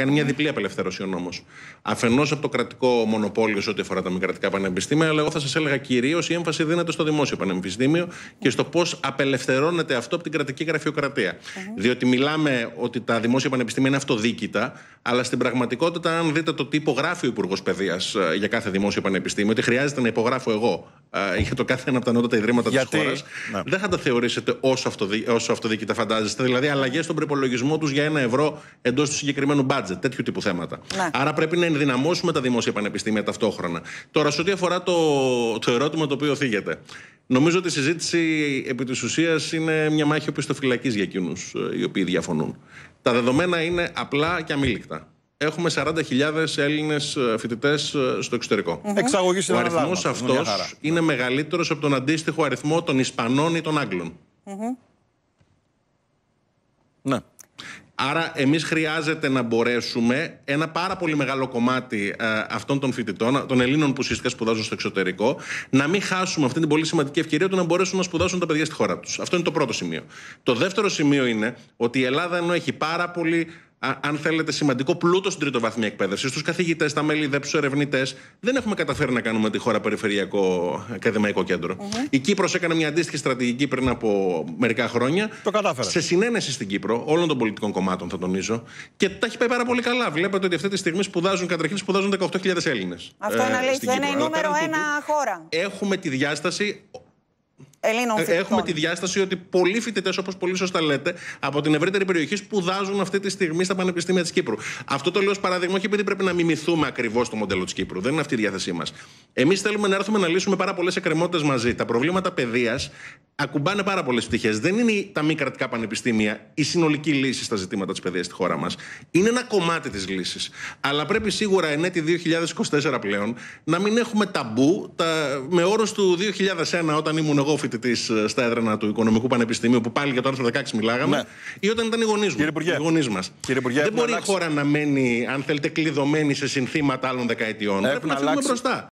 Κάνει μια διπλή απελευθέρωση ο νόμος. Αφενός από το κρατικό μονοπόλιο σε ό,τι αφορά τα μη κρατικά πανεπιστήμια, αλλά εγώ θα σας έλεγα κυρίως η έμφαση δίνεται στο δημόσιο πανεπιστήμιο και στο πώς απελευθερώνεται αυτό από την κρατική Διότι μιλάμε ότι τα δημόσια πανεπιστήμια είναι αυτοδίκητα, αλλά στην πραγματικότητα, αν δείτε το τι υπογράφει ο Υπουργός Παιδείας ε, για κάθε δημόσιο πανεπιστήμιο, ότι χρειάζεται να υπογράφω εγώ για το κάθε ένα από τα νότατα ιδρύματα της χώρας, ναι. δεν θα τα θεωρήσετε όσο, αυτοδί, όσο αυτοδίκητα φαντάζεστε. Δηλαδή, αλλαγές στον προπολογισμό τους για ένα ευρώ εντός του συγκεκριμένου μπάτζετ, τέτοιου τύπου θέματα. Ναι. Άρα, πρέπει να ενδυναμώσουμε τα δημόσια πανεπιστήμια ταυτόχρονα. Τώρα, σε ό,τι αφορά το, το ερώτημα το οποίο θίγεται, νομίζω ότι η συζήτηση επί της ουσίας είναι μια μάχη οπισθοφυλακής για εκείνους ε, οι οποίοι διαφωνούν. Τα δεδομένα είναι απλά και αμήλικτα έχουμε 40.000 Έλληνε φοιτητές ε, στο εξωτερικό. Ο αριθμό αυτό είναι, μεγαλύτερος από τον αντίστοιχο αριθμό των Ισπανών ή των Άγγλων. Ναι. Άρα εμείς χρειάζεται να μπορέσουμε ένα πάρα πολύ μεγάλο κομμάτι ε, αυτών των φοιτητών, των Ελλήνων που ουσιαστικά σπουδάζουν στο εξωτερικό, να μην χάσουμε αυτή την πολύ σημαντική ευκαιρία του να μπορέσουν να σπουδάσουν τα παιδιά στη χώρα τους. Αυτό είναι το πρώτο σημείο. Το δεύτερο σημείο είναι ότι η Ελλάδα ενώ έχει πάρα πολύ αν θέλετε, σημαντικό πλούτο στην τριτοβαθμία εκπαίδευση, στους καθηγητές, τα μέλη ΔΕΠ, στου ερευνητές, δεν έχουμε καταφέρει να κάνουμε τη χώρα περιφερειακό ακαδημαϊκό Η Κύπρος έκανε μια αντίστοιχη στρατηγική πριν από μερικά χρόνια. Το κατάφερα. Σε συνένεση στην Κύπρο, όλων των πολιτικών κομμάτων, θα τονίζω. Και τα έχει πάει πάρα πολύ καλά. Βλέπετε ότι αυτή τη στιγμή σπουδάζουν, καταρχήν σπουδάζουν 18.000 Έλληνες. Αυτό είναι ε, αλήθεια. Είναι η νούμερο ένα χώρα. Έχουμε τη διάσταση ε, έχουμε τη διάσταση ότι πολλοί φοιτητές, όπως πολύ σωστά λέτε, από την ευρύτερη περιοχή σπουδάζουν αυτή τη στιγμή στα πανεπιστήμια της Κύπρου. Αυτό το λέω ως παράδειγμα, όχι επειδή πρέπει να μιμηθούμε ακριβώς το μοντέλο της Κύπρου. Δεν είναι αυτή η διάθεσή μας. Εμείς θέλουμε να έρθουμε να λύσουμε πάρα πολλές εκκρεμότητες μαζί. Τα προβλήματα παιδείας ακουμπάνε πάρα πολλές πτυχές. Δεν είναι τα μη κρατικά πανεπιστήμια η συνολική λύση στα ζητήματα της παιδείας στη χώρα μας. Είναι ένα κομμάτι της λύσης. Αλλά πρέπει σίγουρα εν έτη 2024 πλέον να μην έχουμε ταμπού τα, με όρου του 2001, όταν ήμουν εγώ φοιτητής ε, στα έδρανα του Οικονομικού Πανεπιστημίου, που πάλι για το άρθρο 16 μιλάγαμε, ναι. ή όταν ήταν οι γονείς μου. Κύριε γονείς μας. Κύριε Υπουργέ, Δεν μπορεί αλλάξει. η οταν ηταν οι γονει μα δεν μπορει η χωρα να μένει, αν θέλετε, κλειδωμένη σε συνθήματα άλλων δεκαετιών. Έχουν πρέπει να, φύγουμε μπροστά.